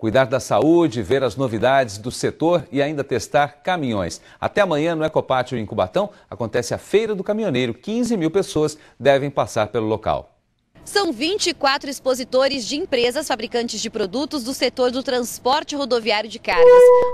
cuidar da saúde, ver as novidades do setor e ainda testar caminhões. Até amanhã, no Ecopátio em Cubatão, acontece a Feira do Caminhoneiro. 15 mil pessoas devem passar pelo local. São 24 expositores de empresas fabricantes de produtos do setor do transporte rodoviário de cargas.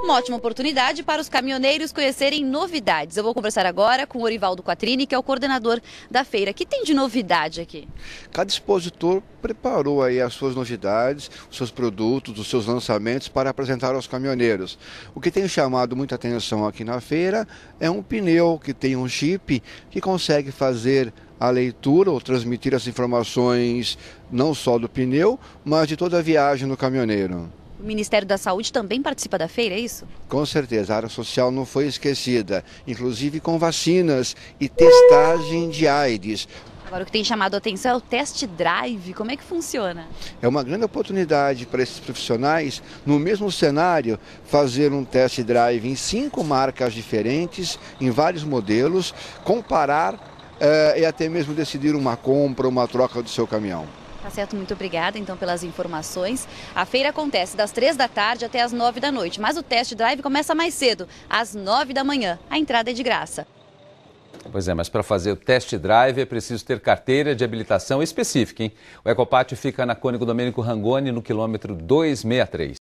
Uma ótima oportunidade para os caminhoneiros conhecerem novidades. Eu vou conversar agora com o Orivaldo Quatrini, que é o coordenador da feira. O que tem de novidade aqui? Cada expositor preparou aí as suas novidades, os seus produtos, os seus lançamentos para apresentar aos caminhoneiros. O que tem chamado muita atenção aqui na feira é um pneu que tem um chip que consegue fazer a leitura ou transmitir as informações não só do pneu, mas de toda a viagem no caminhoneiro. O Ministério da Saúde também participa da feira, é isso? Com certeza, a área social não foi esquecida, inclusive com vacinas e testagem de AIDS. Agora, o que tem chamado a atenção é o test drive. Como é que funciona? É uma grande oportunidade para esses profissionais, no mesmo cenário, fazer um test drive em cinco marcas diferentes, em vários modelos, comparar é, e até mesmo decidir uma compra, uma troca do seu caminhão. Tá certo, muito obrigada então pelas informações. A feira acontece das 3 da tarde até as 9 da noite, mas o test drive começa mais cedo, às 9 da manhã. A entrada é de graça. Pois é, mas para fazer o test drive é preciso ter carteira de habilitação específica, hein? O Ecopátio fica na Cônigo Domênico Rangoni, no quilômetro 263.